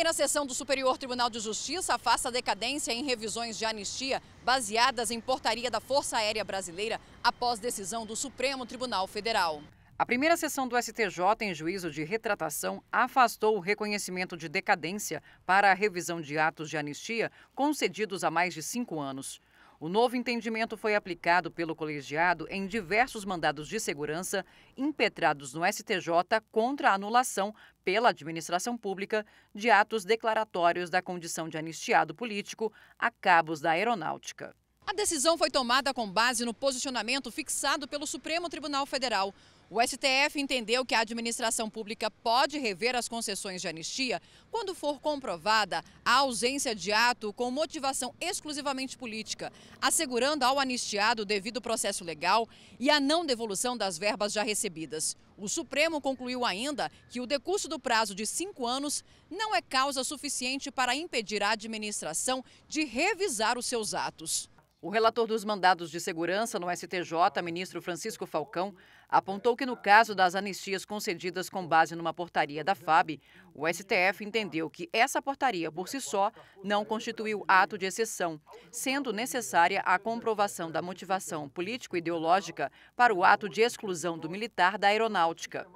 primeira sessão do Superior Tribunal de Justiça afasta decadência em revisões de anistia baseadas em portaria da Força Aérea Brasileira após decisão do Supremo Tribunal Federal. A primeira sessão do STJ, em juízo de retratação, afastou o reconhecimento de decadência para a revisão de atos de anistia concedidos há mais de cinco anos. O novo entendimento foi aplicado pelo colegiado em diversos mandados de segurança impetrados no STJ contra a anulação pela administração pública de atos declaratórios da condição de anistiado político a cabos da aeronáutica. A decisão foi tomada com base no posicionamento fixado pelo Supremo Tribunal Federal. O STF entendeu que a administração pública pode rever as concessões de anistia quando for comprovada a ausência de ato com motivação exclusivamente política, assegurando ao anistiado o devido processo legal e a não devolução das verbas já recebidas. O Supremo concluiu ainda que o decurso do prazo de cinco anos não é causa suficiente para impedir a administração de revisar os seus atos. O relator dos mandados de segurança no STJ, ministro Francisco Falcão, apontou que no caso das anistias concedidas com base numa portaria da FAB, o STF entendeu que essa portaria, por si só, não constituiu ato de exceção, sendo necessária a comprovação da motivação político-ideológica para o ato de exclusão do militar da aeronáutica.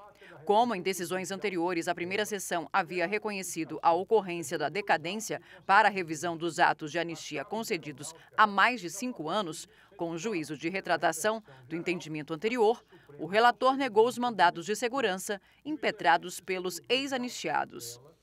Como em decisões anteriores, a primeira sessão havia reconhecido a ocorrência da decadência para a revisão dos atos de anistia concedidos há mais de cinco anos, com o juízo de retratação do entendimento anterior, o relator negou os mandados de segurança impetrados pelos ex-anistiados.